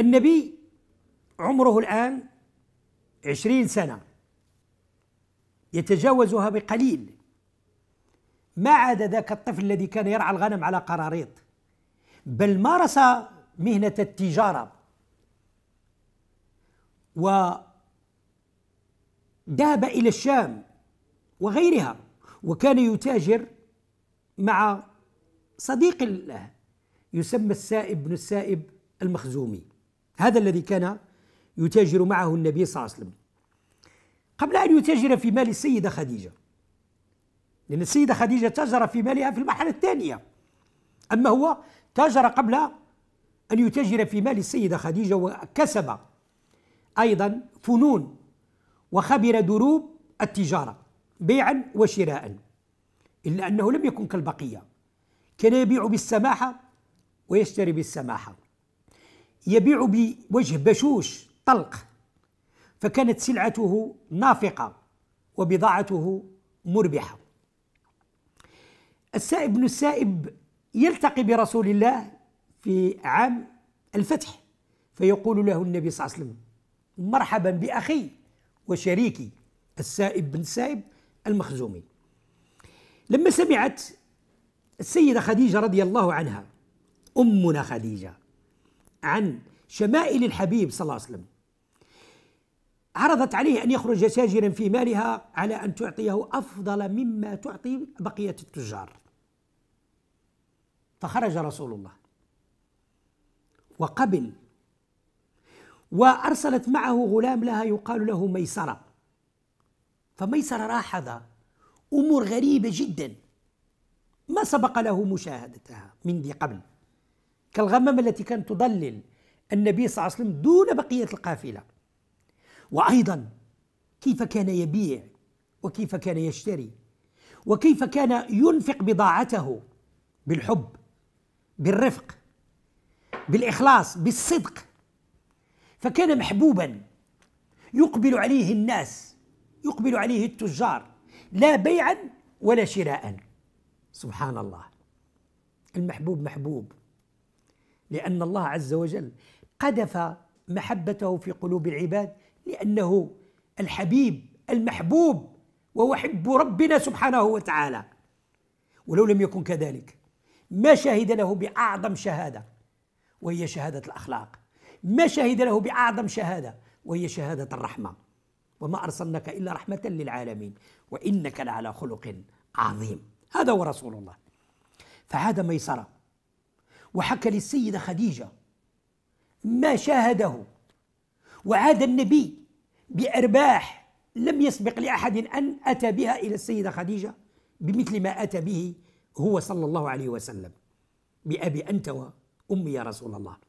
النبي عمره الآن عشرين سنة يتجاوزها بقليل ما عاد ذاك الطفل الذي كان يرعى الغنم على قراريط بل مارس مهنة التجارة وذهب إلى الشام وغيرها وكان يتاجر مع صديق له يسمى السائب بن السائب المخزومي هذا الذي كان يتاجر معه النبي صلى الله عليه وسلم قبل أن يتاجر في مال السيدة خديجة لأن السيدة خديجة تاجر في مالها في المرحلة الثانية أما هو تاجر قبل أن يتاجر في مال السيدة خديجة وكسب أيضا فنون وخبر دروب التجارة بيعا وشراء إلا أنه لم يكن كالبقية كان يبيع بالسماحة ويشتري بالسماحة يبيع بوجه بشوش طلق فكانت سلعته نافقة وبضاعته مربحة السائب بن السائب يلتقي برسول الله في عام الفتح فيقول له النبي صلى الله عليه وسلم مرحبا بأخي وشريكي السائب بن السائب المخزومي لما سمعت السيدة خديجة رضي الله عنها أمنا خديجة عن شمائل الحبيب صلى الله عليه وسلم عرضت عليه أن يخرج تاجرا في مالها على أن تعطيه أفضل مما تعطي بقية التجار فخرج رسول الله وقبل وأرسلت معه غلام لها يقال له ميسرة فميسرة لاحظ أمور غريبة جدا ما سبق له مشاهدتها من ذي قبل كالغمامة التي كانت تضلل النبي صلى الله عليه وسلم دون بقية القافلة وأيضا كيف كان يبيع وكيف كان يشتري وكيف كان ينفق بضاعته بالحب بالرفق بالإخلاص بالصدق فكان محبوبا يقبل عليه الناس يقبل عليه التجار لا بيعا ولا شراء سبحان الله المحبوب محبوب لأن الله عز وجل قذف محبته في قلوب العباد لأنه الحبيب المحبوب وهو حب ربنا سبحانه وتعالى ولو لم يكن كذلك ما شهد له بأعظم شهادة وهي شهادة الأخلاق ما شهد له بأعظم شهادة وهي شهادة الرحمة وما أرسلناك إلا رحمة للعالمين وإنك لعلى خلق عظيم هذا هو رسول الله فعاد ميسره وحكى للسيدة خديجة ما شاهده وعاد النبي بأرباح لم يسبق لأحد أن أتى بها إلى السيدة خديجة بمثل ما أتى به هو صلى الله عليه وسلم بأبي أنت وأمي يا رسول الله